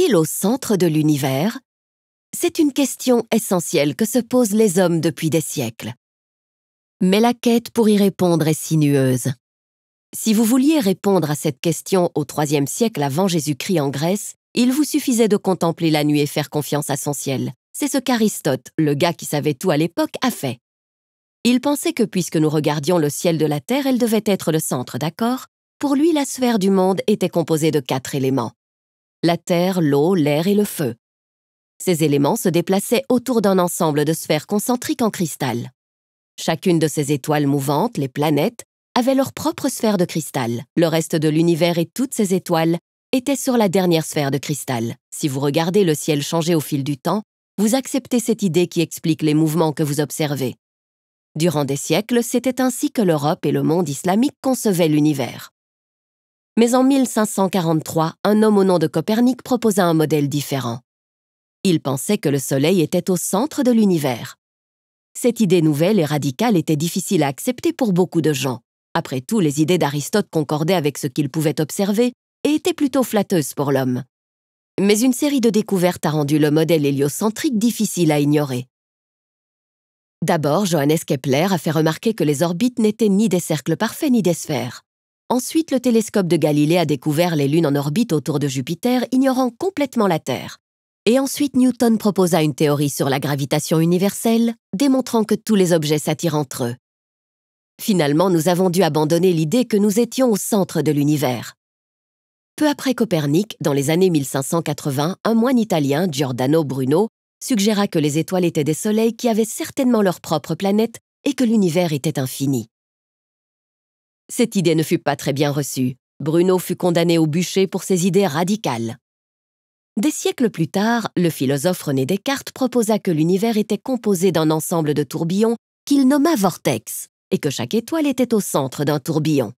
Est-il au centre de l'univers C'est une question essentielle que se posent les hommes depuis des siècles. Mais la quête pour y répondre est sinueuse. Si vous vouliez répondre à cette question au IIIe siècle avant Jésus-Christ en Grèce, il vous suffisait de contempler la nuit et faire confiance à son ciel. C'est ce qu'Aristote, le gars qui savait tout à l'époque, a fait. Il pensait que puisque nous regardions le ciel de la Terre, elle devait être le centre, d'accord Pour lui, la sphère du monde était composée de quatre éléments la terre, l'eau, l'air et le feu. Ces éléments se déplaçaient autour d'un ensemble de sphères concentriques en cristal. Chacune de ces étoiles mouvantes, les planètes, avait leur propre sphère de cristal. Le reste de l'univers et toutes ces étoiles étaient sur la dernière sphère de cristal. Si vous regardez le ciel changer au fil du temps, vous acceptez cette idée qui explique les mouvements que vous observez. Durant des siècles, c'était ainsi que l'Europe et le monde islamique concevaient l'univers mais en 1543, un homme au nom de Copernic proposa un modèle différent. Il pensait que le Soleil était au centre de l'univers. Cette idée nouvelle et radicale était difficile à accepter pour beaucoup de gens. Après tout, les idées d'Aristote concordaient avec ce qu'il pouvaient observer et étaient plutôt flatteuses pour l'homme. Mais une série de découvertes a rendu le modèle héliocentrique difficile à ignorer. D'abord, Johannes Kepler a fait remarquer que les orbites n'étaient ni des cercles parfaits ni des sphères. Ensuite, le télescope de Galilée a découvert les lunes en orbite autour de Jupiter, ignorant complètement la Terre. Et ensuite, Newton proposa une théorie sur la gravitation universelle, démontrant que tous les objets s'attirent entre eux. Finalement, nous avons dû abandonner l'idée que nous étions au centre de l'univers. Peu après Copernic, dans les années 1580, un moine italien, Giordano Bruno, suggéra que les étoiles étaient des soleils qui avaient certainement leur propre planète et que l'univers était infini. Cette idée ne fut pas très bien reçue. Bruno fut condamné au bûcher pour ses idées radicales. Des siècles plus tard, le philosophe René Descartes proposa que l'univers était composé d'un ensemble de tourbillons qu'il nomma vortex, et que chaque étoile était au centre d'un tourbillon.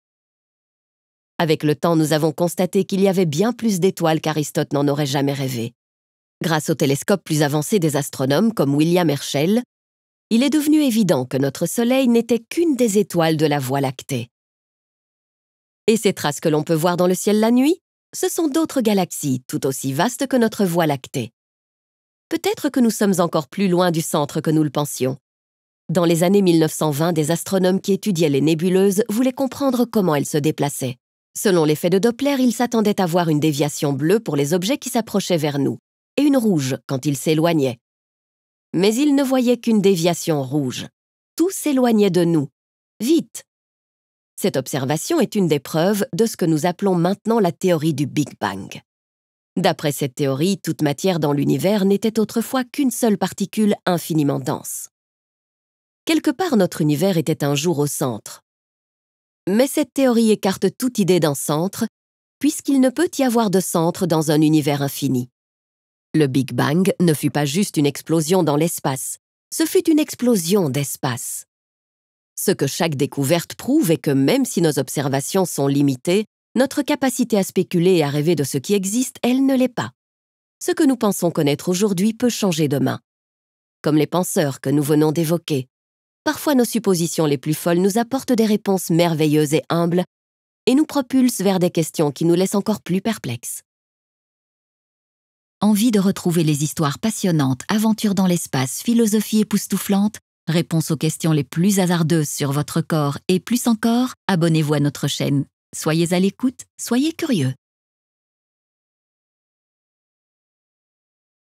Avec le temps, nous avons constaté qu'il y avait bien plus d'étoiles qu'Aristote n'en aurait jamais rêvé. Grâce aux télescopes plus avancés des astronomes comme William Herschel, il est devenu évident que notre Soleil n'était qu'une des étoiles de la Voie lactée. Et ces traces que l'on peut voir dans le ciel la nuit, ce sont d'autres galaxies tout aussi vastes que notre Voie lactée. Peut-être que nous sommes encore plus loin du centre que nous le pensions. Dans les années 1920, des astronomes qui étudiaient les nébuleuses voulaient comprendre comment elles se déplaçaient. Selon l'effet de Doppler, ils s'attendaient à voir une déviation bleue pour les objets qui s'approchaient vers nous, et une rouge quand ils s'éloignaient. Mais ils ne voyaient qu'une déviation rouge. Tout s'éloignait de nous. Vite, cette observation est une des preuves de ce que nous appelons maintenant la théorie du Big Bang. D'après cette théorie, toute matière dans l'univers n'était autrefois qu'une seule particule infiniment dense. Quelque part, notre univers était un jour au centre. Mais cette théorie écarte toute idée d'un centre, puisqu'il ne peut y avoir de centre dans un univers infini. Le Big Bang ne fut pas juste une explosion dans l'espace, ce fut une explosion d'espace. Ce que chaque découverte prouve est que même si nos observations sont limitées, notre capacité à spéculer et à rêver de ce qui existe, elle ne l'est pas. Ce que nous pensons connaître aujourd'hui peut changer demain. Comme les penseurs que nous venons d'évoquer. Parfois nos suppositions les plus folles nous apportent des réponses merveilleuses et humbles et nous propulsent vers des questions qui nous laissent encore plus perplexes. Envie de retrouver les histoires passionnantes, aventures dans l'espace, philosophie époustouflante Réponse aux questions les plus hasardeuses sur votre corps et plus encore, abonnez-vous à notre chaîne. Soyez à l'écoute, soyez curieux.